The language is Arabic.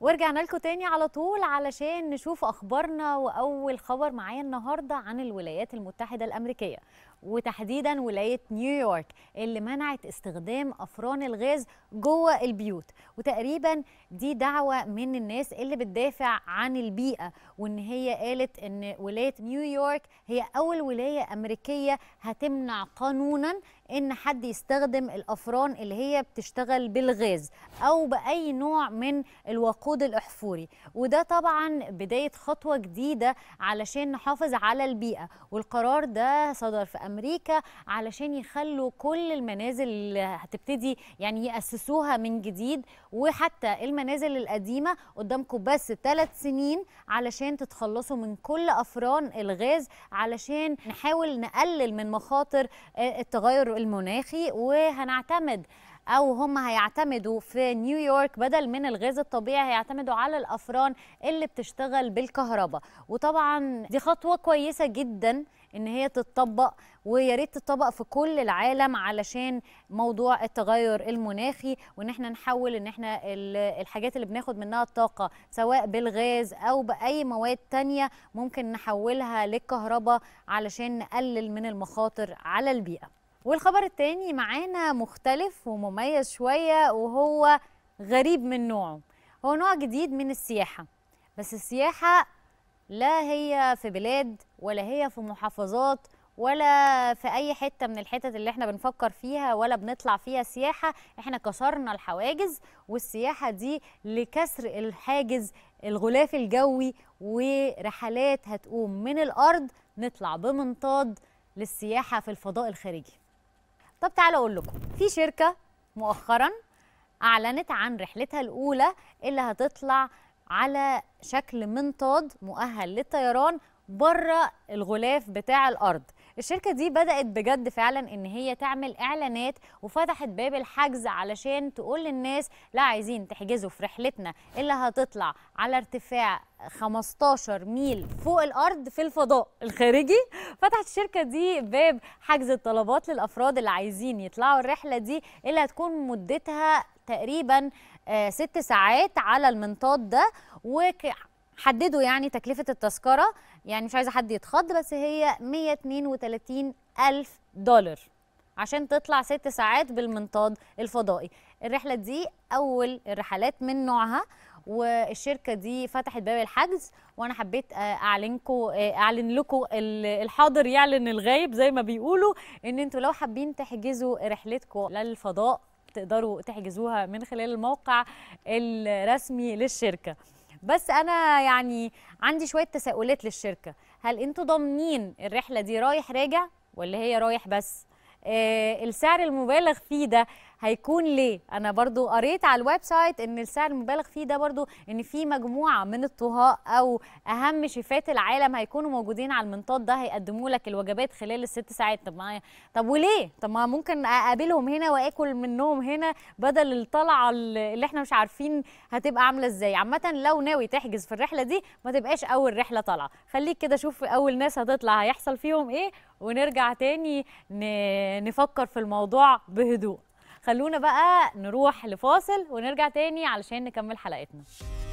ورجعنا لكم تاني على طول علشان نشوف اخبارنا واول خبر معايا النهارده عن الولايات المتحده الامريكيه وتحديدا ولايه نيويورك اللي منعت استخدام افران الغاز جوه البيوت وتقريبا دي دعوه من الناس اللي بتدافع عن البيئه وان هي قالت ان ولايه نيويورك هي اول ولايه امريكيه هتمنع قانونا ان حد يستخدم الافران اللي هي بتشتغل بالغاز او باي نوع من الوقود الاحفوري وده طبعا بدايه خطوه جديده علشان نحافظ على البيئه والقرار ده صدر في أمريكا امريكا علشان يخلوا كل المنازل اللي هتبتدي يعني ياسسوها من جديد وحتى المنازل القديمه قدامكم بس ثلاث سنين علشان تتخلصوا من كل افران الغاز علشان نحاول نقلل من مخاطر آه، التغير المناخي وهنعتمد او هم هيعتمدوا في نيويورك بدل من الغاز الطبيعي هيعتمدوا على الافران اللي بتشتغل بالكهرباء وطبعا دي خطوه كويسه جدا ان هي تتطبق ويا ريت تتطبق في كل العالم علشان موضوع التغير المناخي وان احنا نحول ان احنا الحاجات اللي بناخد منها الطاقه سواء بالغاز او باي مواد تانية ممكن نحولها للكهرباء علشان نقلل من المخاطر على البيئه والخبر التاني معانا مختلف ومميز شويه وهو غريب من نوعه هو نوع جديد من السياحه بس السياحه لا هي في بلاد ولا هي في محافظات ولا في اي حته من الحتت اللي احنا بنفكر فيها ولا بنطلع فيها سياحه احنا كسرنا الحواجز والسياحه دي لكسر الحاجز الغلاف الجوي ورحلات هتقوم من الارض نطلع بمنطاد للسياحه في الفضاء الخارجي طب تعال اقول لكم في شركه مؤخرا اعلنت عن رحلتها الاولى اللي هتطلع على شكل منطاد مؤهل للطيران بره الغلاف بتاع الارض الشركه دي بدات بجد فعلا ان هي تعمل اعلانات وفتحت باب الحجز علشان تقول للناس لا عايزين تحجزوا في رحلتنا اللي هتطلع على ارتفاع 15 ميل فوق الارض في الفضاء الخارجي فتحت الشركه دي باب حجز الطلبات للافراد اللي عايزين يطلعوا الرحله دي اللي هتكون مدتها تقريبا آه، ست ساعات على المنطاد ده وحددوا يعني تكلفة التذكرة يعني مش عايزة حد يتخض بس هي 132 ألف دولار عشان تطلع ست ساعات بالمنطاد الفضائي الرحلة دي أول الرحلات من نوعها والشركه دي فتحت باب الحجز وانا حبيت آه، أعلنكو آه، اعلن لكم الحاضر يعلن يعني الغايب زي ما بيقولوا ان انتوا لو حابين تحجزوا رحلتكم للفضاء تقدروا تحجزوها من خلال الموقع الرسمي للشركه بس انا يعني عندي شويه تساؤلات للشركه هل انتوا ضامنين الرحله دي رايح راجع ولا هي رايح بس آه السعر المبالغ فيه ده هيكون ليه انا برضو قريت على الويب سايت ان السعر المبالغ فيه ده برضو ان في مجموعه من الطهاء او اهم شيفات العالم هيكونوا موجودين على المنطاد ده هيقدموا لك الوجبات خلال الست ساعات طب معايا طب وليه طب ما ممكن اقابلهم هنا واكل منهم هنا بدل الطلعه اللي احنا مش عارفين هتبقى عامله ازاي عامه لو ناوي تحجز في الرحله دي ما تبقاش اول رحله طالعه خليك كده شوف اول ناس هتطلع هيحصل فيهم ايه ونرجع تاني نفكر في الموضوع بهدوء خلونا بقى نروح لفاصل ونرجع تاني علشان نكمل حلقتنا